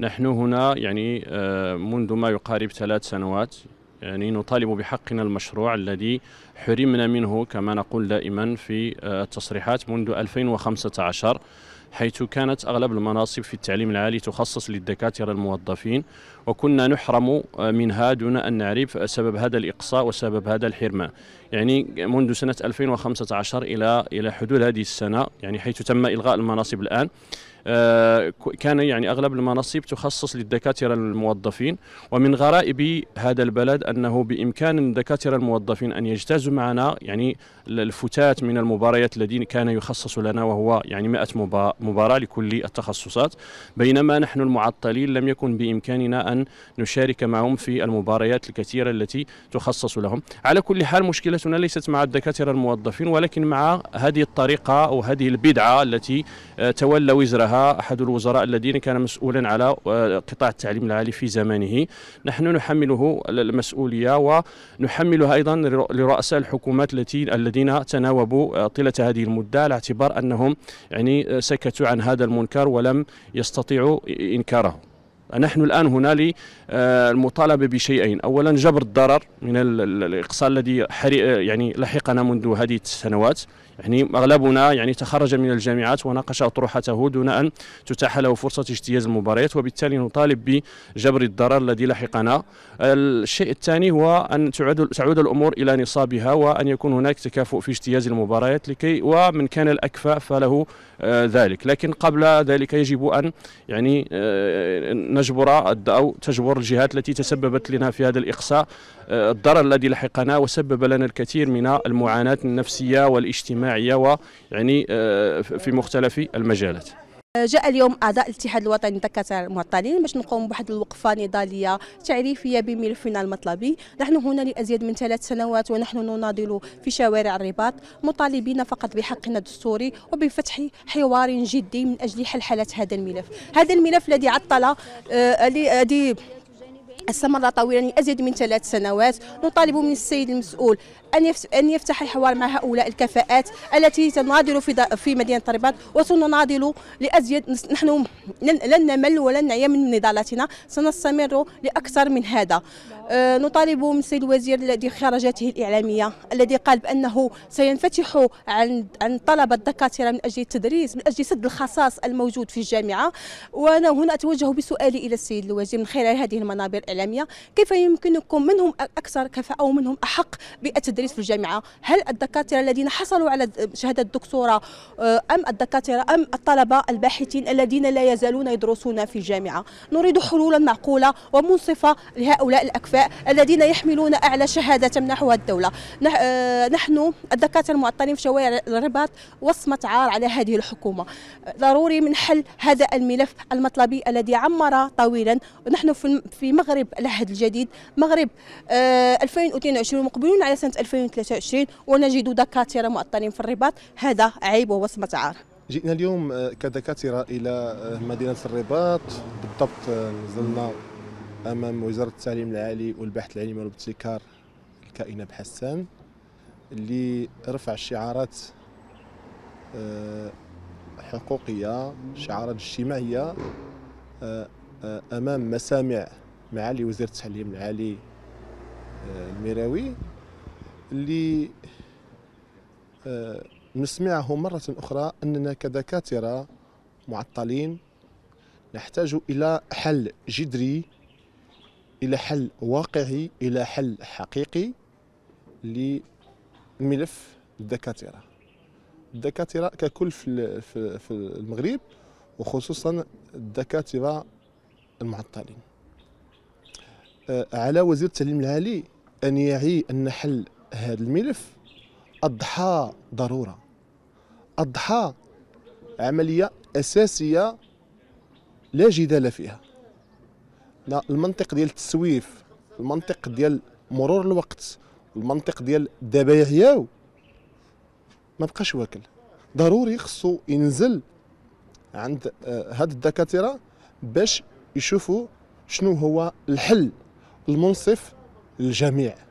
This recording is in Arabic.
نحن هنا يعني آه، منذ ما يقارب ثلاث سنوات يعني نطالب بحقنا المشروع الذي حرمنا منه كما نقول دائما في آه، التصريحات منذ 2015 حيث كانت أغلب المناصب في التعليم العالي تخصص للدكاترة الموظفين وكنا نحرم آه، منها دون أن نعرف سبب هذا الإقصاء وسبب هذا الحرمان يعني منذ سنة 2015 إلى إلى حدود هذه السنة يعني حيث تم إلغاء المناصب الآن آه، كان يعني أغلب المناصب تخصص للدكاترة الموظفين ومن غرائب هذا البلد أنه بإمكان الدكاترة الموظفين أن يجتازوا معنا يعني الفتات من المباريات الذين كان يخصص لنا وهو يعني 100 مباراة لكل التخصصات بينما نحن المعطلين لم يكن بإمكاننا أن نشارك معهم في المباريات الكثيرة التي تخصص لهم على كل حال مشكلتنا ليست مع الدكاترة الموظفين ولكن مع هذه الطريقة أو هذه البدعة التي آه، تولى وزرها أحد الوزراء الذين كان مسؤولا على آه، قطاع التعليم العالي في زمانه نحن نحمله المسؤولية ونحملها أيضا لرؤساء الحكومات التي الذين تناوبوا آه، طيلة هذه المدة على اعتبار أنهم يعني آه، سكتوا عن هذا المنكر ولم يستطيعوا إنكاره نحن الآن هنا للمطالبة آه، بشيئين أولا جبر الضرر من الإقصاء الذي يعني لحقنا منذ هذه السنوات يعني أغلبنا يعني تخرج من الجامعات وناقش أطروحته دون أن تتاح له فرصة اجتياز المباريات وبالتالي نطالب بجبر الضرر الذي لحقنا الشيء الثاني هو أن تعود, تعود الأمور إلى نصابها وأن يكون هناك تكافؤ في اجتياز المباريات لكي ومن كان الاكفاء فله آه، ذلك لكن قبل ذلك يجب أن يعني آه، نجبر أو تجبر الجهات التي تسببت لنا في هذا الإقصاء آه، الضرر الذي لحقنا وسبب لنا الكثير من المعاناة النفسية والاجتماعية ويعني آه، في مختلف المجالات جاء اليوم اعضاء الاتحاد الوطني للدكاتره المعطلين باش نقوم بواحد الوقفه نضاليه تعريفيه بملفنا المطلبي نحن هنا لازيد من ثلاث سنوات ونحن نناضل في شوارع الرباط مطالبين فقط بحقنا الدستوري وبفتح حوار جدي من اجل حل حاله هذا الملف هذا الملف الذي عطل آه، الذي استمر طويلا لازيد يعني من ثلاث سنوات نطالب من السيد المسؤول ان ان يفتح الحوار مع هؤلاء الكفاءات التي تناضل في في مدينه الرباط وسنناضل لازيد نحن لن نمل ولن نعيا من نضالتنا سنستمر لاكثر من هذا آه، نطالب من السيد الوزير الذي خرجته الإعلامية الذي قال بأنه سينفتح عن عن طلب الدكاترة من أجل التدريس من أجل سد الخصاص الموجود في الجامعة وأنا هنا أتوجه بسؤالي إلى السيد الوزير من خلال هذه المنابر الإعلامية كيف يمكنكم من هم أكثر كفاءة ومن هم أحق بالتدريس في الجامعة هل الدكاترة الذين حصلوا على شهادة الدكتوراه آه، أم الدكاترة أم الطلبة الباحثين الذين لا يزالون يدرسون في الجامعة نريد حلولا معقولة ومنصفة لهؤلاء الأكفاء الذين يحملون أعلى شهادة تمنحها الدولة آه، نحن الدكاترة المعطلين في شوارع الرباط وصمة عار على هذه الحكومة ضروري من حل هذا الملف المطلبي الذي عمر طويلا ونحن في مغرب العهد الجديد مغرب 2022 آه، مقبلون على سنة 2023 ونجد دكاترة معطلين في الرباط هذا عيب ووصمة عار جئنا اليوم كدكاترة إلى مدينة الرباط بالضبط آه، نزلنا امام وزاره التعليم العالي والبحث العلمي والابتكار الكائنه بحسان اللي رفع شعارات آه، حقوقيه شعارات اجتماعيه آه، آه، امام مسامع معالي وزير التعليم العالي الميراوي اللي نسمعه مرة أخرى أننا كدكاترة معطلين نحتاج إلى حل جذري الى حل واقعي الى حل حقيقي لملف الدكاتره الدكاتره ككل في في المغرب وخصوصا الدكاتره المعطلين آه، على وزير التعليم العالي ان يعي ان حل هذا الملف اضحى ضروره اضحى عمليه اساسيه لا جدال فيها لا المنطق ديال التسويف المنطق ديال مرور الوقت المنطق ديال دابا يحياو ما بقاش واكل ضروري خصو ينزل عند آه، هاد الدكاتره باش يشوفوا شنو هو الحل المنصف للجميع